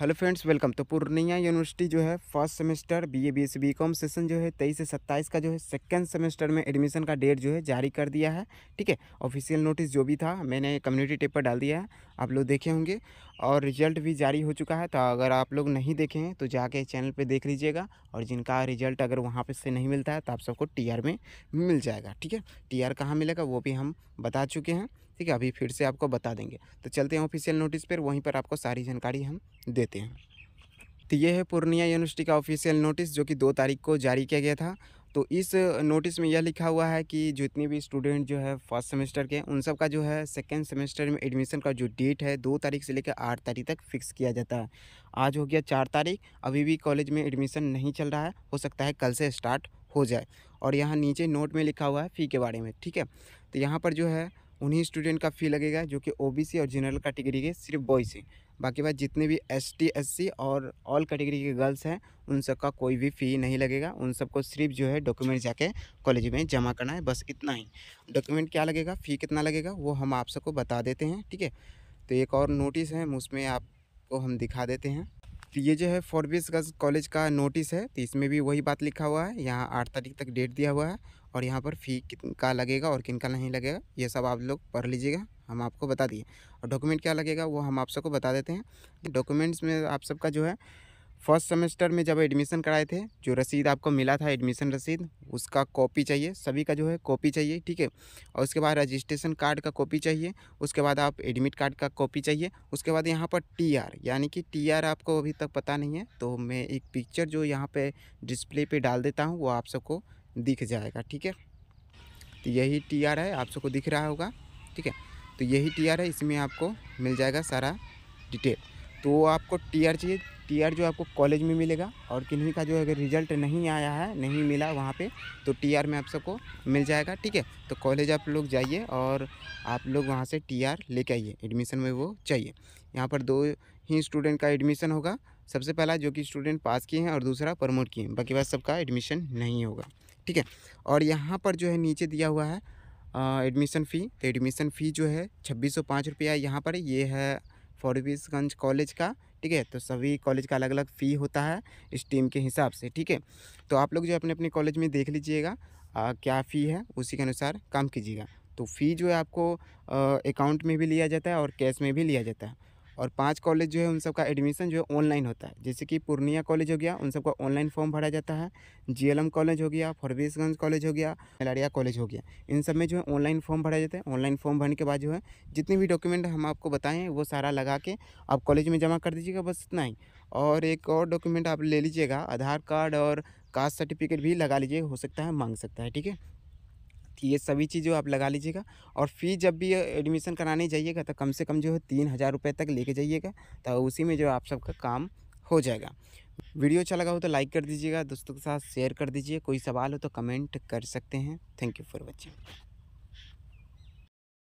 hello friends welcome तो Purnia university जो है first semester BA BSc BCom session जो है तेईस से सत्ताईस का जो है सेकेंड सेमेस्टर में एडमिशन का डेट जो है जारी कर दिया है ठीक है ऑफिशियल नोटिस जो भी था मैंने कम्युनिटी टेप पर डाल दिया है आप लोग देखे होंगे और रिजल्ट भी जारी हो चुका है तो अगर आप लोग नहीं देखे हैं तो जाके चैनल पर देख लीजिएगा और जिनका रिजल्ट अगर वहाँ पर से नहीं मिलता है तो आप सबको टी में मिल जाएगा ठीक है टी आर कहाँ मिलेगा वो भी हम बता चुके हैं ठीक है अभी फिर से आपको बता देंगे तो चलते हैं ऑफिशियल नोटिस पर वहीं पर आपको सारी जानकारी हम देते हैं तो ये है पूर्णिया यूनिवर्सिटी का ऑफिशियल नोटिस जो कि दो तारीख को जारी किया गया था तो इस नोटिस में यह लिखा हुआ है कि जितने भी स्टूडेंट जो है फर्स्ट सेमेस्टर के उन सब का जो है सेकेंड सेमेस्टर में एडमिशन का जो डेट है दो तारीख से लेकर आठ तारीख तक फिक्स किया जाता है आज हो गया चार तारीख अभी भी कॉलेज में एडमिशन नहीं चल रहा है हो सकता है कल से स्टार्ट हो जाए और यहाँ नीचे नोट में लिखा हुआ है फ़ी के बारे में ठीक है तो यहाँ पर जो है उन्हीं स्टूडेंट का फ़ी लगेगा जो कि ओबीसी और जनरल कैटेगरी के सिर्फ बॉयज़ हैं बाकी बात जितने भी एस टी और ऑल कैटेगरी के गर्ल्स हैं उन सब का कोई भी फ़ी नहीं लगेगा उन सबको सिर्फ जो है डॉक्यूमेंट जाके कॉलेज में जमा करना है बस इतना ही डॉक्यूमेंट क्या लगेगा फ़ी कितना लगेगा वो हम आप सबको बता देते हैं ठीक है तो एक और नोटिस है उसमें आपको हम दिखा देते हैं तो ये जो है गर्ल्स कॉलेज का नोटिस है तो इसमें भी वही बात लिखा हुआ है यहाँ आठ तारीख तक डेट दिया हुआ है और यहाँ पर फ़ी किन का लगेगा और किन का नहीं लगेगा ये सब आप लोग पढ़ लीजिएगा हम आपको बता दिए और डॉक्यूमेंट क्या लगेगा वो हम आप सबको बता देते हैं डॉक्यूमेंट्स में आप सबका जो है फर्स्ट सेमेस्टर में जब एडमिशन कराए थे जो रसीद आपको मिला था एडमिशन रसीद उसका कॉपी चाहिए सभी का जो है कॉपी चाहिए ठीक है और उसके बाद रजिस्ट्रेशन कार्ड का कॉपी चाहिए उसके बाद आप एडमिट कार्ड का कॉपी चाहिए उसके बाद यहाँ पर टीआर यानी कि टीआर आपको अभी तक पता नहीं है तो मैं एक पिक्चर जो यहाँ पर डिस्प्ले पर डाल देता हूँ वो आप सबको दिख जाएगा ठीक है तो यही टी आर है आप सबको दिख रहा होगा ठीक है तो यही टी आर है इसमें आपको मिल जाएगा सारा डिटेल तो आपको टी आर चाहिए टी आर जो आपको कॉलेज में मिलेगा और किन्हीं का जो अगर रिजल्ट नहीं आया है नहीं मिला वहाँ पे तो टी आर में आप सबको मिल जाएगा ठीक है तो कॉलेज आप लोग जाइए और आप लोग वहाँ से टी आर लेके आइए एडमिशन में वो चाहिए यहाँ पर दो ही स्टूडेंट का एडमिशन होगा सबसे पहला जो कि स्टूडेंट पास किए हैं और दूसरा प्रमोट किए हैं बाकी बात सबका एडमिशन नहीं होगा ठीक है और यहाँ पर जो है नीचे दिया हुआ है एडमिशन फ़ी तो एडमिशन फ़ी जो है छब्बीस सौ पाँच रुपया यहाँ पर ये है फॉरबीसगंज कॉलेज का ठीक है तो सभी कॉलेज का अलग अलग फ़ी होता है इस टीम के हिसाब से ठीक है तो आप लोग जो अपने अपने कॉलेज में देख लीजिएगा क्या फ़ी है उसी के अनुसार काम कीजिएगा तो फ़ी जो है आपको अकाउंट में भी लिया जाता है और कैश में भी लिया जाता है और पांच कॉलेज जो है उन सबका एडमिशन जो है ऑनलाइन होता है जैसे कि पूर्णिया कॉलेज हो गया उन सबका ऑनलाइन फॉर्म भरा जाता है जीएलएम कॉलेज हो गया फरबीसगंज कॉलेज हो गया मलारिया कॉलेज हो गया इन सब में जो है ऑनलाइन फॉर्म भरा जाता है ऑनलाइन फॉर्म भरने के बाद जो है जितने भी डॉक्यूमेंट हम आपको बताएँ वो सारा लगा के आप कॉलेज में जमा कर दीजिएगा बस इतना ही और एक और डॉक्यूमेंट आप ले लीजिएगा आधार कार्ड और कास्ट सर्टिफिकेट भी लगा लीजिए हो सकता है मांग सकता है ठीक है ये सभी चीज़ जो आप लगा लीजिएगा और फ़ी जब भी एडमिशन कराने जाइएगा तो कम से कम जो है तीन हज़ार रुपये तक लेके जाइएगा तो उसी में जो आप सबका काम हो जाएगा वीडियो अच्छा लगा हो तो लाइक कर दीजिएगा दोस्तों के साथ शेयर कर दीजिए कोई सवाल हो तो कमेंट कर सकते हैं थैंक यू फॉर वॉचिंग